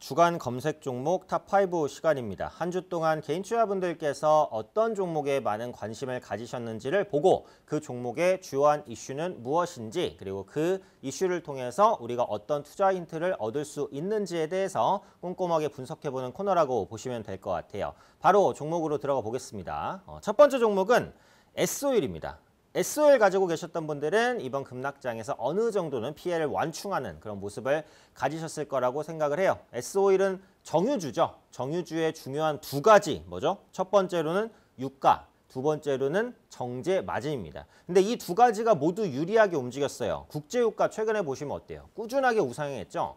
주간 검색 종목 탑 5 시간입니다. 한 주 동안 개인 투자분들께서 어떤 종목에 많은 관심을 가지셨는지를 보고 그 종목의 주요한 이슈는 무엇인지 그리고 그 이슈를 통해서 우리가 어떤 투자 힌트를 얻을 수 있는지에 대해서 꼼꼼하게 분석해보는 코너라고 보시면 될 것 같아요. 바로 종목으로 들어가 보겠습니다. 어, 첫 번째 종목은 S오일입니다. SOL 가지고 계셨던 분들은 이번 급락장에서 어느 정도는 피해를 완충하는 그런 모습을 가지셨을 거라고 생각을 해요. SOL은 정유주죠. 정유주의 중요한 두 가지 뭐죠? 첫 번째로는 유가, 두 번째로는 정제 마진입니다. 근데 이 두 가지가 모두 유리하게 움직였어요. 국제 유가 최근에 보시면 어때요? 꾸준하게 우상향했죠.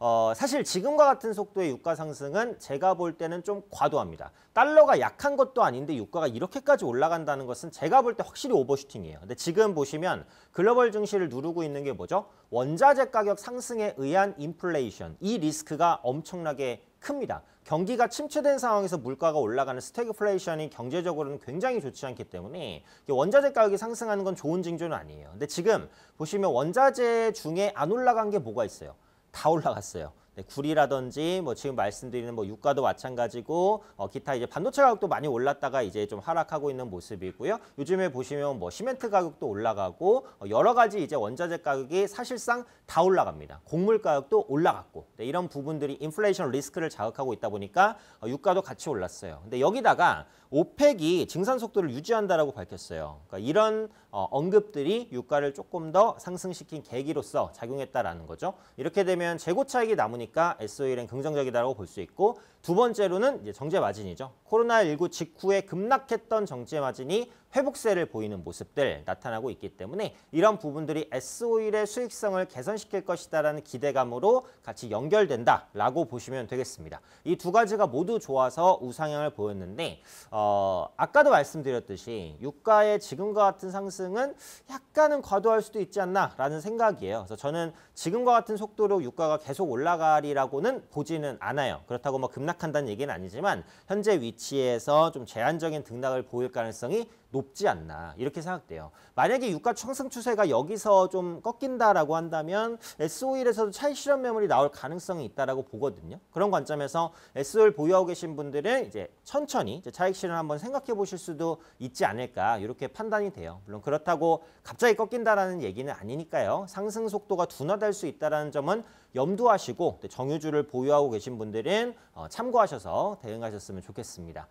어, 사실 지금과 같은 속도의 유가 상승은 제가 볼 때는 좀 과도합니다. 달러가 약한 것도 아닌데 유가가 이렇게까지 올라간다는 것은 제가 볼 때 확실히 오버슈팅이에요. 근데 지금 보시면 글로벌 증시를 누르고 있는 게 뭐죠? 원자재 가격 상승에 의한 인플레이션. 이 리스크가 엄청나게 큽니다. 경기가 침체된 상황에서 물가가 올라가는 스태그플레이션이 경제적으로는 굉장히 좋지 않기 때문에 원자재 가격이 상승하는 건 좋은 징조는 아니에요. 근데 지금 보시면 원자재 중에 안 올라간 게 뭐가 있어요? 다 올라갔어요. 네, 구리라든지 뭐 지금 말씀드리는 뭐 유가도 마찬가지고 어, 기타 이제 반도체 가격도 많이 올랐다가 이제 좀 하락하고 있는 모습이고요. 요즘에 보시면 뭐 시멘트 가격도 올라가고 어, 여러 가지 이제 원자재 가격이 사실상 다 올라갑니다. 곡물 가격도 올라갔고 네, 이런 부분들이 인플레이션 리스크를 자극하고 있다 보니까 어, 유가도 같이 올랐어요. 근데 여기다가 오펙이 증산 속도를 유지한다라고 밝혔어요. 그러니까 이런 어, 언급들이 유가를 조금 더 상승시킨 계기로서 작용했다라는 거죠. 이렇게 되면 재고 차익이 남으니까 보니까 SOL은 긍정적이다라고 볼 수 있고 두 번째로는 이제 정제 마진이죠. 코로나19 직후에 급락했던 정제 마진이 회복세를 보이는 모습들 나타나고 있기 때문에 이런 부분들이 S-오일의 수익성을 개선시킬 것이다라는 기대감으로 같이 연결된다라고 보시면 되겠습니다. 이 두 가지가 모두 좋아서 우상향을 보였는데 어, 아까도 말씀드렸듯이 유가의 지금과 같은 상승은 약간은 과도할 수도 있지 않나라는 생각이에요. 그래서 저는 지금과 같은 속도로 유가가 계속 올라가리라고는 보지는 않아요. 그렇다고 뭐 급락 등락한다는 얘기는 아니지만 현재 위치에서 좀 제한적인 등락을 보일 가능성이 높지 않나 이렇게 생각돼요. 만약에 유가청승 추세가 여기서 좀 꺾인다라고 한다면 SO1에서도 차익 실현 매물이 나올 가능성이 있다라고 보거든요. 그런 관점에서 SO1 보유하고 계신 분들은 이제 천천히 이제 차익 실현 한번 생각해 보실 수도 있지 않을까 이렇게 판단이 돼요. 물론 그렇다고 갑자기 꺾인다라는 얘기는 아니니까요. 상승 속도가 둔화될 수 있다라는 점은 염두하시고 정유주를 보유하고 계신 분들은 어, 참고하셔서 대응하셨으면 좋겠습니다.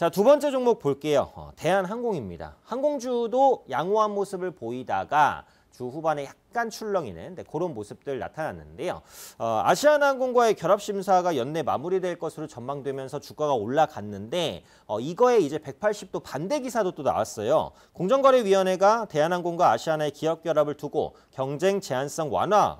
자, 두 번째 종목 볼게요. 어, 대한항공입니다. 항공주도 양호한 모습을 보이다가 주 후반에 약간 출렁이는 네, 그런 모습들 나타났는데요. 어, 아시아나항공과의 결합심사가 연내 마무리될 것으로 전망되면서 주가가 올라갔는데 어, 이거에 이제 180도 반대 기사도 또 나왔어요. 공정거래위원회가 대한항공과 아시아나의 기업 결합을 두고 경쟁 제한성 완화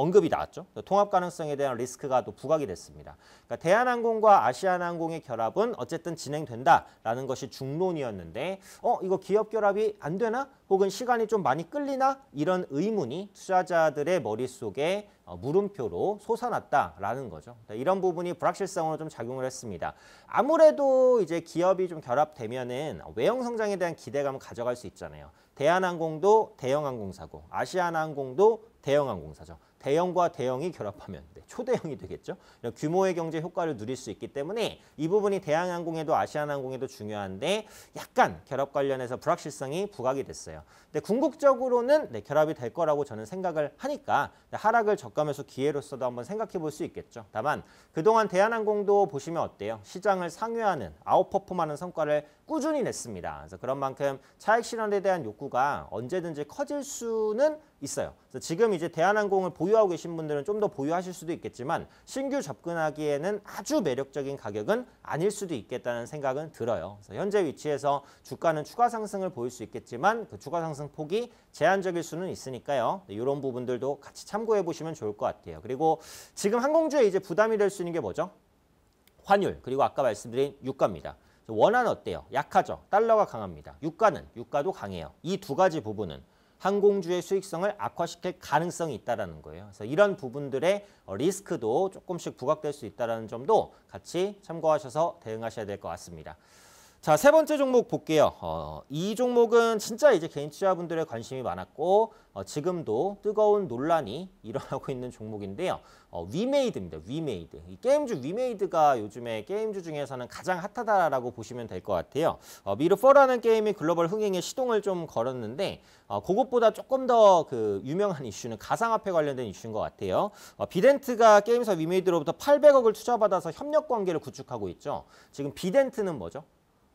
언급이 나왔죠. 통합 가능성에 대한 리스크가 또 부각이 됐습니다. 그러니까 대한항공과 아시아나항공의 결합은 어쨌든 진행된다라는 것이 중론이었는데 어 이거 기업 결합이 안 되나? 혹은 시간이 좀 많이 끌리나? 이런 의문이 투자자들의 머릿속에 어, 물음표로 솟아났다라는 거죠. 네, 이런 부분이 불확실성으로 좀 작용을 했습니다. 아무래도 이제 기업이 좀 결합되면은 외형 성장에 대한 기대감을 가져갈 수 있잖아요. 대한항공도 대형항공사고 아시아나항공도 대형항공사죠. 대형과 대형이 결합하면 네, 초대형이 되겠죠. 규모의 경제 효과를 누릴 수 있기 때문에 이 부분이 대한항공에도 아시아나항공에도 중요한데 약간 결합 관련해서 불확실성이 부각이 됐어요. 근데 궁극적으로는 네, 결합이 될 거라고 저는 생각을 하니까 네, 하락을 적감해서 기회로서도 한번 생각해 볼 수 있겠죠. 다만 그동안 대한항공도 보시면 어때요? 시장을 상회하는 아웃퍼폼하는 성과를 꾸준히 냈습니다. 그래서 그런 만큼 차익 실현에 대한 욕구가 언제든지 커질 수는 있어요. 그래서 지금 이제 대한항공을 보 보유하고 계신 분들은 좀 더 보유하실 수도 있겠지만 신규 접근하기에는 아주 매력적인 가격은 아닐 수도 있겠다는 생각은 들어요. 그래서 현재 위치에서 주가는 추가 상승을 보일 수 있겠지만 그 추가 상승 폭이 제한적일 수는 있으니까요. 이런 네, 부분들도 같이 참고해 보시면 좋을 것 같아요. 그리고 지금 항공주에 이제 부담이 될 수 있는 게 뭐죠? 환율 그리고 아까 말씀드린 유가입니다. 원화는 어때요? 약하죠. 달러가 강합니다. 유가는 유가도 강해요. 이 두 가지 부분은 항공주의 수익성을 악화시킬 가능성이 있다는 거예요. 그래서 이런 부분들의 리스크도 조금씩 부각될 수있다는 점도 같이 참고하셔서 대응하셔야 될 것 같습니다. 자, 세 번째 종목 볼게요. 어, 이 종목은 진짜 이제 개인 투자분들의 관심이 많았고 어, 지금도 뜨거운 논란이 일어나고 있는 종목인데요. 어, 위메이드입니다. 위메이드. 이 게임주 위메이드가 요즘에 게임주 중에서는 가장 핫하다라고 보시면 될 것 같아요. 어, 미르4라는 게임이 글로벌 흥행에 시동을 좀 걸었는데 어, 그것보다 조금 더 그 유명한 이슈는 가상화폐 관련된 이슈인 것 같아요. 어, 비덴트가 게임사 위메이드로부터 800억을 투자받아서 협력 관계를 구축하고 있죠. 지금 비덴트는 뭐죠?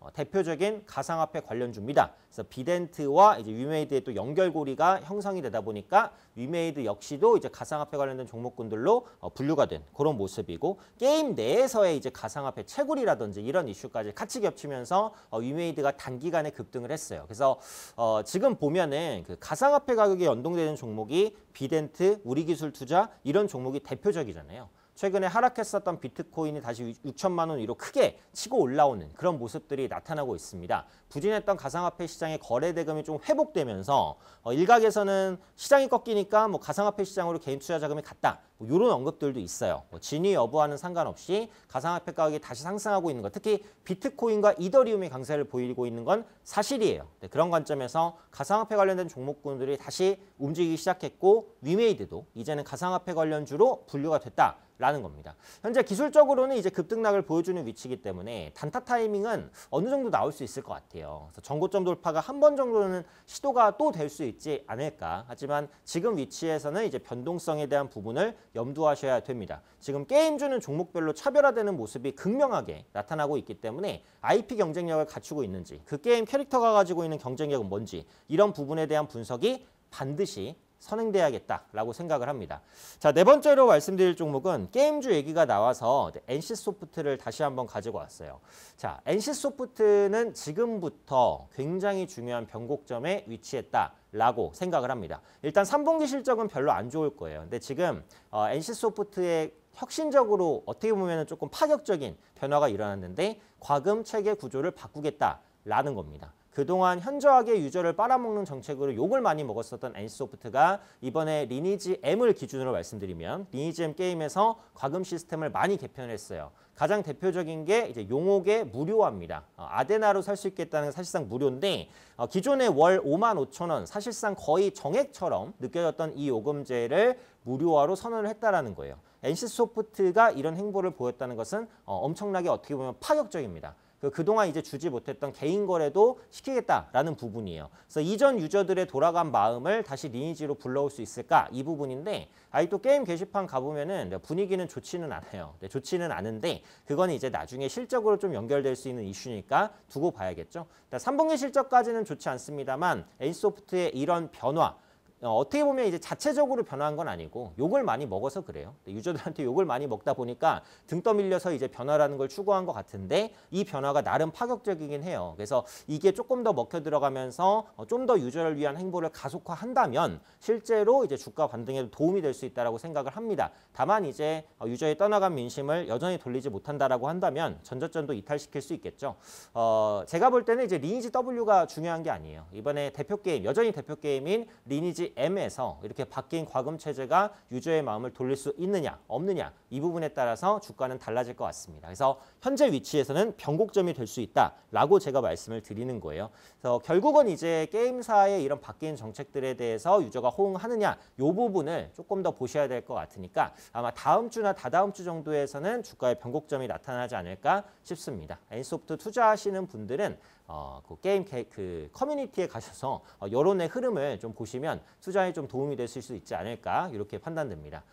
어, 대표적인 가상화폐 관련주입니다. 그래서 비덴트와 이제 위메이드의 또 연결고리가 형성이 되다 보니까 위메이드 역시도 이제 가상화폐 관련된 종목군들로 어, 분류가 된 그런 모습이고 게임 내에서의 이제 가상화폐 채굴이라든지 이런 이슈까지 같이 겹치면서 어, 위메이드가 단기간에 급등을 했어요. 그래서 어, 지금 보면은 그 가상화폐 가격에 연동되는 종목이 비덴트, 우리기술투자 이런 종목이 대표적이잖아요. 최근에 하락했었던 비트코인이 다시 6천만 원 위로 크게 치고 올라오는 그런 모습들이 나타나고 있습니다. 부진했던 가상화폐 시장의 거래 대금이 좀 회복되면서 어, 일각에서는 시장이 꺾이니까 뭐 가상화폐 시장으로 개인 투자 자금이 갔다. 뭐 이런 언급들도 있어요. 뭐 진위 여부와는 상관없이 가상화폐 가격이 다시 상승하고 있는 것, 특히 비트코인과 이더리움이 강세를 보이고 있는 건 사실이에요. 네, 그런 관점에서 가상화폐 관련된 종목군들이 다시 움직이기 시작했고 위메이드도 이제는 가상화폐 관련주로 분류가 됐다. 라는 겁니다. 현재 기술적으로는 이제 급등락을 보여주는 위치이기 때문에 단타 타이밍은 어느 정도 나올 수 있을 것 같아요. 그래서 전고점 돌파가 한 번 정도는 시도가 또 될 수 있지 않을까. 하지만 지금 위치에서는 이제 변동성에 대한 부분을 염두하셔야 됩니다. 지금 게임주는 종목별로 차별화되는 모습이 극명하게 나타나고 있기 때문에 IP 경쟁력을 갖추고 있는지 그 게임 캐릭터가 가지고 있는 경쟁력은 뭔지 이런 부분에 대한 분석이 반드시 선행돼야겠다라고 생각을 합니다. 자, 네 번째로 말씀드릴 종목은 게임주 얘기가 나와서 NC소프트를 다시 한번 가지고 왔어요. 자, NC소프트는 지금부터 굉장히 중요한 변곡점에 위치했다. 라고 생각을 합니다. 일단 3분기 실적은 별로 안 좋을 거예요. 근데 지금 어, NC소프트의 혁신적으로 어떻게 보면 조금 파격적인 변화가 일어났는데 과금 체계 구조를 바꾸겠다라는 겁니다. 그동안 현저하게 유저를 빨아먹는 정책으로 욕을 많이 먹었었던 엔 c 소프트가 이번에 리니지 M을 기준으로 말씀드리면 리니지 M 게임에서 과금 시스템을 많이 개편했어요. 가장 대표적인 게 이제 용옥의 무료화입니다. 어, 아데나로 살 수 있겠다는 건 사실상 무료인데 어, 기존의 월 5만 5천 원 사실상 거의 정액처럼 느껴졌던 이 요금제를 무료화로 선언을 했다라는 거예요. 엔 c 소프트가 이런 행보를 보였다는 것은 어, 엄청나게 어떻게 보면 파격적입니다. 그 그동안 이제 주지 못했던 개인 거래도 시키겠다라는 부분이에요. 그래서 이전 유저들의 돌아간 마음을 다시 리니지로 불러올 수 있을까 이 부분인데 아이 또 게임 게시판 가보면은 네, 분위기는 좋지는 않아요. 네, 좋지는 않은데 그건 이제 나중에 실적으로 좀 연결될 수 있는 이슈니까 두고 봐야겠죠. 3분기 그러니까 실적까지는 좋지 않습니다만 엔소프트의 이런 변화 어, 어떻게 보면 이제 자체적으로 변화한 건 아니고 욕을 많이 먹어서 그래요. 유저들한테 욕을 많이 먹다 보니까 등 떠밀려서 이제 변화라는 걸 추구한 것 같은데 이 변화가 나름 파격적이긴 해요. 그래서 이게 조금 더 먹혀 들어가면서 어, 좀더 유저를 위한 행보를 가속화한다면 실제로 이제 주가 반등에도 도움이 될 수 있다라고 생각을 합니다. 다만 이제 어, 유저의 떠나간 민심을 여전히 돌리지 못한다라고 한다면 전저전도 이탈시킬 수 있겠죠. 어, 제가 볼 때는 이제 리니지 W가 중요한 게 아니에요. 이번에 대표 게임 여전히 대표 게임인 리니지 M에서 이렇게 바뀐 과금 체제가 유저의 마음을 돌릴 수 있느냐 없느냐 이 부분에 따라서 주가는 달라질 것 같습니다. 그래서 현재 위치에서는 변곡점이 될 수 있다라고 제가 말씀을 드리는 거예요. 그래서 결국은 이제 게임사의 이런 바뀐 정책들에 대해서 유저가 호응하느냐 이 부분을 조금 더 보셔야 될 것 같으니까 아마 다음 주나 다다음 주 정도에서는 주가의 변곡점이 나타나지 않을까 싶습니다. 엔소프트 투자하시는 분들은 어, 그 게임 게, 그 커뮤니티에 가셔서 어, 여론의 흐름을 좀 보시면 투자에 좀 도움이 되실 수 있지 않을까 이렇게 판단됩니다.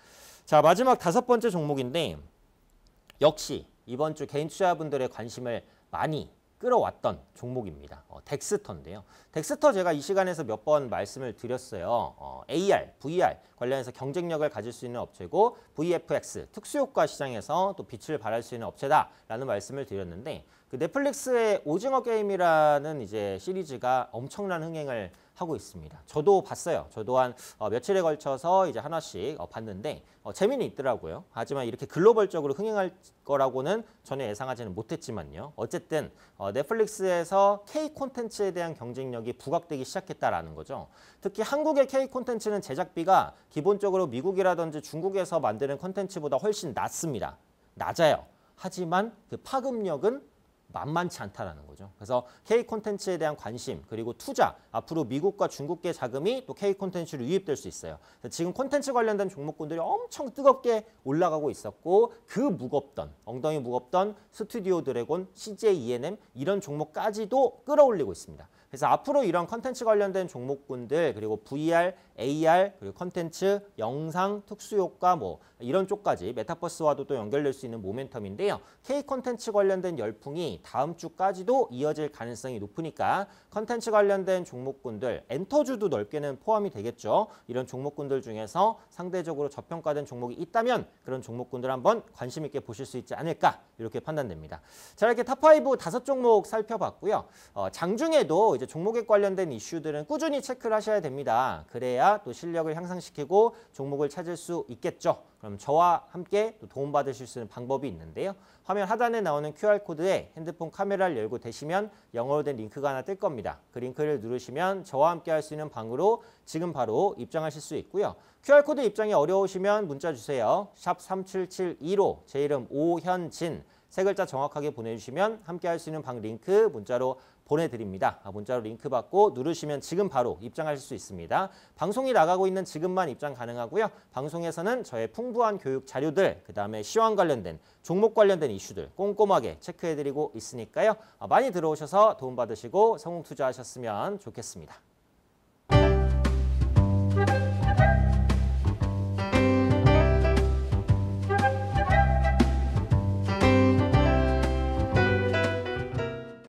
자 마지막 다섯 번째 종목인데 역시 이번 주 개인 투자분들의 관심을 많이 끌어왔던 종목입니다. 어, 덱스터인데요. 덱스터 제가 이 시간에서 몇 번 말씀을 드렸어요. 어, AR, VR 관련해서 경쟁력을 가질 수 있는 업체고 VFX, 특수효과 시장에서 또 빛을 발할 수 있는 업체다라는 말씀을 드렸는데 그 넷플릭스의 오징어 게임이라는 이제 시리즈가 엄청난 흥행을 하고 있습니다. 저도 봤어요. 저도한 어, 며칠에 걸쳐서 이제 하나씩 어, 봤는데 어, 재미는 있더라고요. 하지만 이렇게 글로벌적으로 흥행할 거라고는 전혀 예상하지는 못했지만요. 어쨌든 어, 넷플릭스에서 K 콘텐츠에 대한 경쟁력이 부각되기 시작했다라는 거죠. 특히 한국의 K 콘텐츠는 제작비가 기본적으로 미국이라든지 중국에서 만드는 콘텐츠보다 훨씬 낮습니다. 낮아요. 하지만 그 파급력은 만만치 않다라는 거죠. 그래서 K 콘텐츠에 대한 관심 그리고 투자 앞으로 미국과 중국계 자금이 또 K 콘텐츠로 유입될 수 있어요. 지금 콘텐츠 관련된 종목군들이 엄청 뜨겁게 올라가고 있었고 그 무겁던 엉덩이 무겁던 스튜디오 드래곤, CJ E&M 이런 종목까지도 끌어올리고 있습니다. 그래서 앞으로 이런 컨텐츠 관련된 종목군들 그리고 VR, AR, 그리고 컨텐츠, 영상, 특수효과 뭐 이런 쪽까지 메타버스와도 또 연결될 수 있는 모멘텀인데요. K 컨텐츠 관련된 열풍이 다음 주까지도 이어질 가능성이 높으니까 컨텐츠 관련된 종목군들, 엔터주도 넓게는 포함이 되겠죠. 이런 종목군들 중에서 상대적으로 저평가된 종목이 있다면 그런 종목군들 한번 관심 있게 보실 수 있지 않을까 이렇게 판단됩니다. 자 이렇게 탑5 다섯 종목 살펴봤고요. 어, 장중에도 이제 종목에 관련된 이슈들은 꾸준히 체크를 하셔야 됩니다. 그래야 또 실력을 향상시키고 종목을 찾을 수 있겠죠. 그럼 저와 함께 도움받으실 수 있는 방법이 있는데요. 화면 하단에 나오는 QR코드에 핸드폰 카메라를 열고 대시면 영어로 된 링크가 하나 뜰 겁니다. 그 링크를 누르시면 저와 함께 할 수 있는 방으로 지금 바로 입장하실 수 있고요. QR코드 입장이 어려우시면 문자 주세요. 샵 3772로 제 이름 오현진 세 글자 정확하게 보내주시면 함께 할 수 있는 방 링크 문자로 보내드립니다. 아, 문자로 링크 받고 누르시면 지금 바로 입장하실 수 있습니다. 방송이 나가고 있는 지금만 입장 가능하고요. 방송에서는 저의 풍부한 교육 자료들, 그 다음에 시황 관련된, 종목 관련된 이슈들 꼼꼼하게 체크해드리고 있으니까요. 아, 많이 들어오셔서 도움받으시고 성공 투자하셨으면 좋겠습니다.